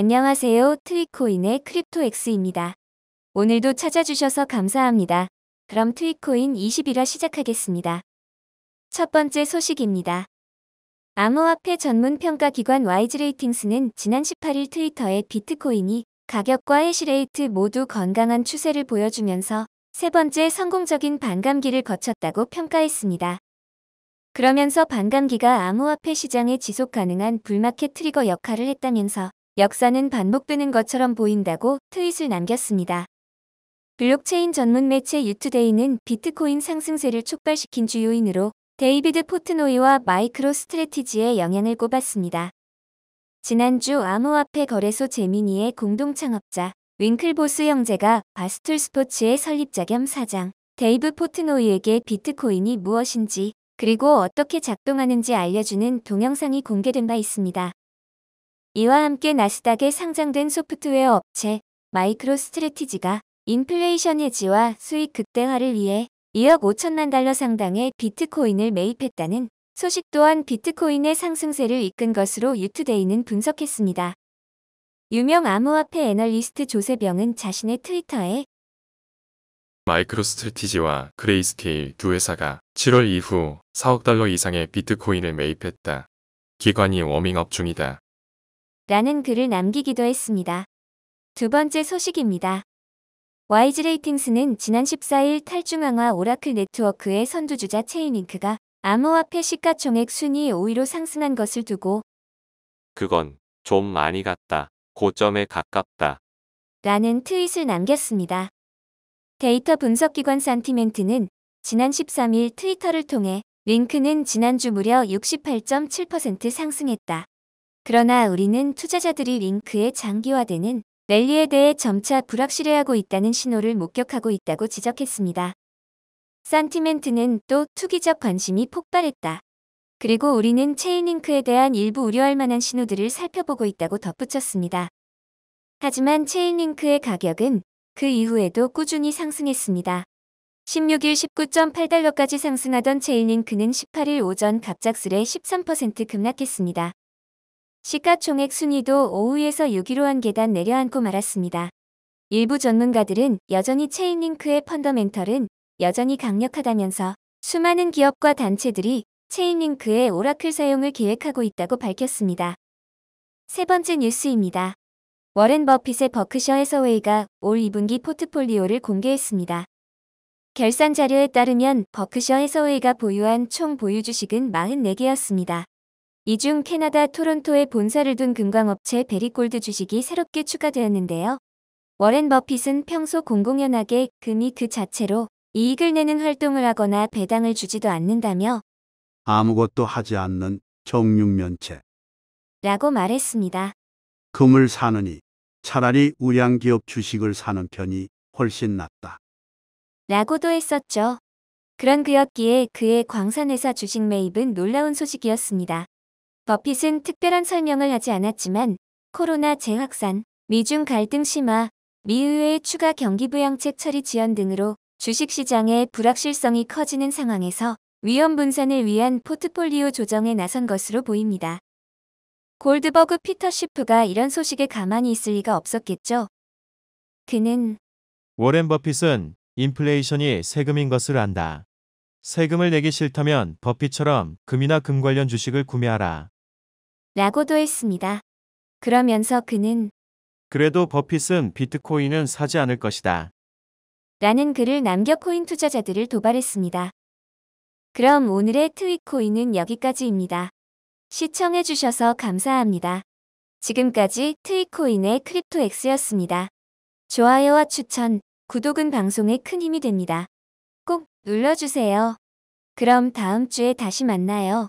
안녕하세요. 트위코인의 크립토엑스입니다. 오늘도 찾아주셔서 감사합니다. 그럼 트위코인 21화 시작하겠습니다. 첫 번째 소식입니다. 암호화폐 전문 평가 기관 와이즈레이팅스는 지난 18일 트위터에 비트코인이 가격과 해시레이트 모두 건강한 추세를 보여주면서 세 번째 성공적인 반감기를 거쳤다고 평가했습니다. 그러면서 반감기가 암호화폐 시장의 지속 가능한 불마켓 트리거 역할을 했다면서 역사는 반복되는 것처럼 보인다고 트윗을 남겼습니다. 블록체인 전문 매체 유투데이는 비트코인 상승세를 촉발시킨 주요인으로 데이비드 포트노이와 마이크로 스트레티지의 영향을 꼽았습니다. 지난주 암호화폐 거래소 제미니의 공동 창업자 윙클보스 형제가 바스툴 스포츠의 설립자 겸 사장 데이브 포트노이에게 비트코인이 무엇인지 그리고 어떻게 작동하는지 알려주는 동영상이 공개된 바 있습니다. 이와 함께 나스닥에 상장된 소프트웨어 업체 마이크로 스트레티지가 인플레이션 예지와 수익 극대화를 위해 2억 5천만 달러 상당의 비트코인을 매입했다는 소식 또한 비트코인의 상승세를 이끈 것으로 유투데이는 분석했습니다. 유명 암호화폐 애널리스트 조세병은 자신의 트위터에 마이크로스트레티지와 그레이스케일 두 회사가 7월 이후 4억 달러 이상의 비트코인을 매입했다. 기관이 워밍업 중이다. 라는 글을 남기기도 했습니다. 두 번째 소식입니다. 와이 레이팅스는 지난 14일 탈중앙화 오라클 네트워크의 선두주자 체인링크가 암호화폐 시가총액 순위 5위로 상승한 것을 두고 그건 좀 많이 갔다. 고점에 가깝다. 라는 트윗을 남겼습니다. 데이터 분석기관 산티멘트는 지난 13일 트위터를 통해 링크는 지난주 무려 68.7% 상승했다. 그러나 우리는 투자자들이 링크의 장기화되는 랠리에 대해 점차 불확실해하고 있다는 신호를 목격하고 있다고 지적했습니다. 산티멘트는 또 투기적 관심이 폭발했다. 그리고 우리는 체인링크에 대한 일부 우려할 만한 신호들을 살펴보고 있다고 덧붙였습니다. 하지만 체인링크의 가격은 그 이후에도 꾸준히 상승했습니다. 16일 19.8달러까지 상승하던 체인링크는 18일 오전 갑작스레 13% 급락했습니다. 시가총액 순위도 5위에서 6위로 한 계단 내려앉고 말았습니다. 일부 전문가들은 여전히 체인링크의 펀더멘털은 여전히 강력하다면서 수많은 기업과 단체들이 체인링크의 오라클 사용을 계획하고 있다고 밝혔습니다. 세 번째 뉴스입니다. 워렌 버핏의 버크셔 해서웨이가 올 2분기 포트폴리오를 공개했습니다. 결산 자료에 따르면 버크셔 해서웨이가 보유한 총 보유 주식은 44개였습니다. 이중 캐나다 토론토에 본사를 둔 금광업체 베리골드 주식이 새롭게 추가되었는데요. 워렌 버핏은 평소 공공연하게 금이 그 자체로 이익을 내는 활동을 하거나 배당을 주지도 않는다며 아무것도 하지 않는 정육면체 라고 말했습니다. 금을 사느니 차라리 우량기업 주식을 사는 편이 훨씬 낫다. 라고도 했었죠. 그런 그였기에 그의 광산회사 주식 매입은 놀라운 소식이었습니다. 버핏은 특별한 설명을 하지 않았지만 코로나 재확산, 미중 갈등 심화, 미의회 추가 경기부양책 처리 지연 등으로 주식시장의 불확실성이 커지는 상황에서 위험 분산을 위한 포트폴리오 조정에 나선 것으로 보입니다. 골드버그 피터 시프가 이런 소식에 가만히 있을 리가 없었겠죠. 그는 워렌 버핏은 인플레이션이 세금인 것을 안다. 세금을 내기 싫다면 버핏처럼 금이나 금 관련 주식을 구매하라. 라고도 했습니다. 그러면서 그는 그래도 버핏은 비트코인은 사지 않을 것이다. 라는 글을 남겨 코인 투자자들을 도발했습니다. 그럼 오늘의 트윗코인은 여기까지입니다. 시청해주셔서 감사합니다. 지금까지 트윗코인의 크립토 x 였습니다 좋아요와 추천, 구독은 방송에 큰 힘이 됩니다. 꼭 눌러주세요. 그럼 다음 주에 다시 만나요.